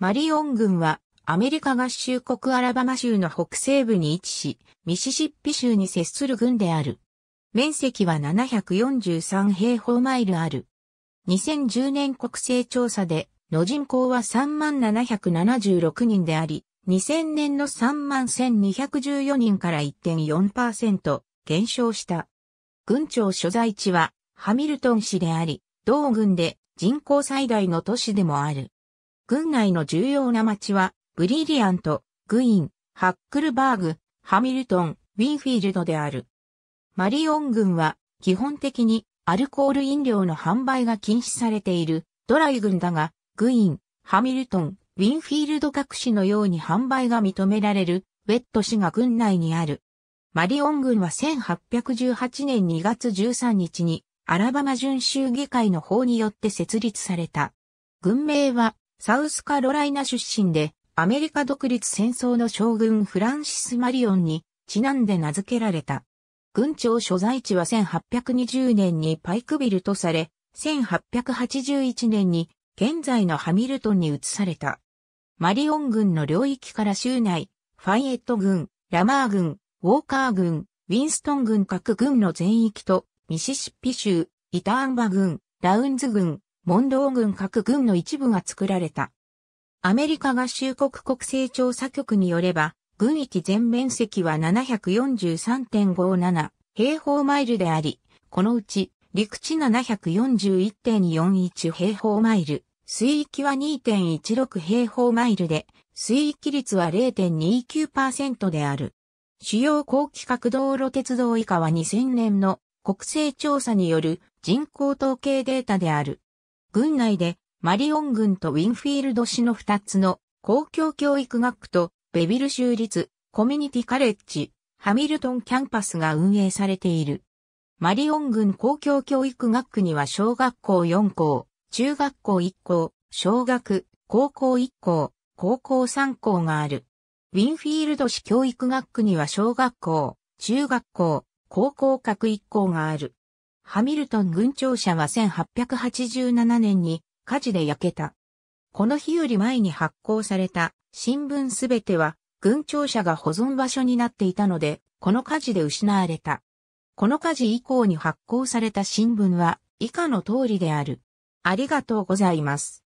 マリオン郡はアメリカ合衆国アラバマ州の北西部に位置し、ミシシッピ州に接する郡である。面積は743平方マイルある。2010年国勢調査で、の人口は3776人であり、2000年の31214人から1.4%減少した。郡庁所在地はハミルトン市であり、同郡で人口最大の都市でもある。郡内の重要な町は、ブリリアント、グイン、ハックルバーグ、ハミルトン、ウィンフィールドである。マリオン郡は、基本的にアルコール飲料の販売が禁止されているドライ郡だが、グイン、ハミルトン、ウィンフィールド各市のように販売が認められるウェット市が郡内にある。マリオン郡は1818年2月13日にアラバマ準州議会の法によって設立された。軍名はサウスカロライナ出身で、アメリカ独立戦争の将軍フランシス・マリオンにちなんで名付けられた。軍庁所在地は1820年にパイクビルとされ、1881年に現在のハミルトンに移された。マリオン軍の領域から州内、ファイエット軍、ラマー軍、ウォーカー軍、ウィンストン軍各軍の全域と、ミシシッピ州、イターンバ軍、ラウンズ軍、モンロー軍各軍の一部が作られた。アメリカ合衆国国勢調査局によれば、軍域全面積は743.57平方マイルであり、このうち陸地741.41平方マイル、水域は2.16平方マイルで、水域率は0.29%である。主要高規格道路鉄道以下は2000年の国勢調査による人口統計データである。軍内でマリオン軍とウィンフィールド市の2つの公共教育学区とベビル州立コミュニティカレッジハミルトンキャンパスが運営されている。マリオン軍公共教育学区には小学校4校、中学校1校、小学、高校1校、高校3校がある。ウィンフィールド市教育学区には小学校、中学校、高校各1校がある。ハミルトン軍庁舎は1887年に火事で焼けた。この日より前に発行された新聞すべては軍庁舎が保存場所になっていたので、この火事で失われた。この火事以降に発行された新聞は以下の通りである。ありがとうございます。